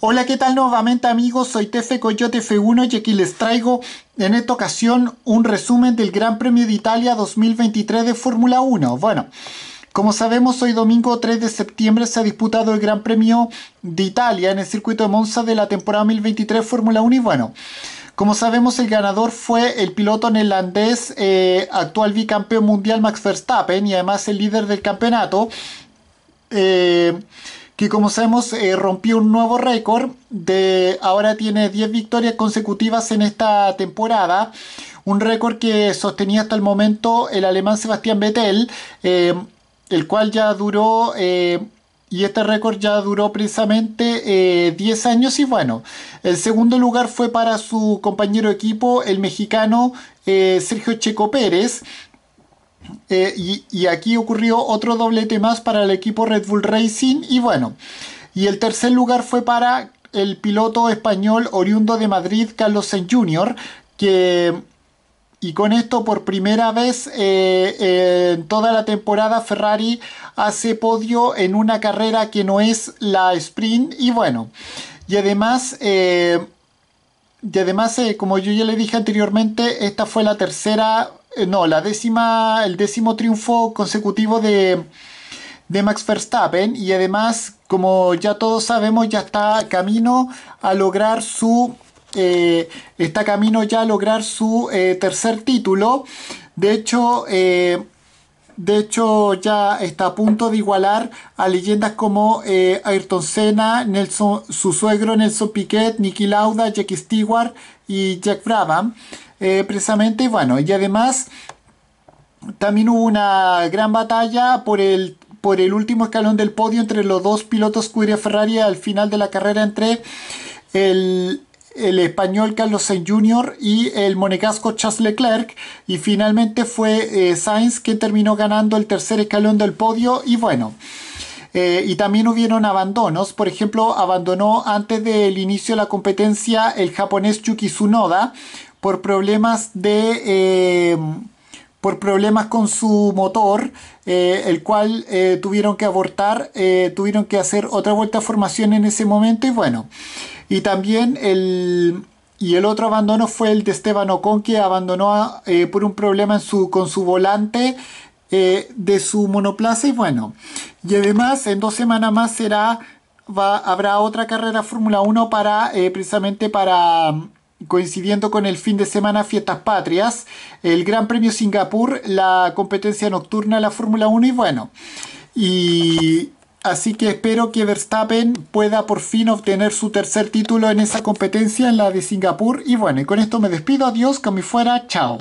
Hola, ¿qué tal nuevamente amigos? Soy Tefe Coyote F1 y aquí les traigo en esta ocasión un resumen del Gran Premio de Italia 2023 de Fórmula 1. Bueno, como sabemos, hoy domingo 3 de septiembre se ha disputado el Gran Premio de Italia en el circuito de Monza de la temporada 2023 Fórmula 1 y bueno... Como sabemos, el ganador fue el piloto neerlandés, eh, actual bicampeón mundial Max Verstappen y además el líder del campeonato. Eh, que como sabemos eh, rompió un nuevo récord, de ahora tiene 10 victorias consecutivas en esta temporada, un récord que sostenía hasta el momento el alemán Sebastián Vettel, eh, el cual ya duró... Eh, y este récord ya duró precisamente 10 años y bueno, el segundo lugar fue para su compañero equipo, el mexicano Sergio Checo Pérez, eh, y, aquí ocurrió otro doblete más para el equipo Red Bull Racing. Y bueno, y el tercer lugar fue para el piloto español oriundo de Madrid, Carlos Sainz Jr., que... Y con esto por primera vez eh, en toda la temporada Ferrari hace podio en una carrera que no es la sprint. Y bueno, y además... Eh, y además, como yo ya le dije anteriormente, esta fue la tercera eh, no, la décima, el décimo triunfo consecutivo de, de Max Verstappen y además, como ya todos sabemos, ya está camino a lograr su eh, está camino ya a lograr su eh, tercer título. De hecho, de hecho, ya está a punto de igualar a leyendas como eh, Ayrton Senna, Nelson, su suegro Nelson Piquet, Nicky Lauda, Jackie Stewart y Jack Brabham. Eh, precisamente, bueno, y además también hubo una gran batalla por el, por el último escalón del podio entre los dos pilotos que Ferrari al final de la carrera entre el el español Carlos Sainz Jr. y el monegasco Charles Leclerc. Y finalmente fue eh, Sainz quien terminó ganando el tercer escalón del podio. Y bueno, eh, y también hubieron abandonos. Por ejemplo, abandonó antes del inicio de la competencia el japonés Yuki Tsunoda por problemas de... Eh, por problemas con su motor, eh, el cual eh, tuvieron que abortar, eh, tuvieron que hacer otra vuelta a formación en ese momento y bueno, y también el, y el otro abandono fue el de Esteban Ocon que abandonó por un problema en su, con su volante de su monoplaza y bueno, y además en dos semanas más será... Va, habrá otra carrera Fórmula 1 para precisamente para coincidiendo con el fin de semana Fiestas Patrias, el Gran Premio Singapur, la competencia nocturna, la Fórmula 1 y bueno. Y así que espero que Verstappen pueda por fin obtener su tercer título en esa competencia, en la de Singapur. Y bueno, y con esto me despido, adiós, que me fuera, chao.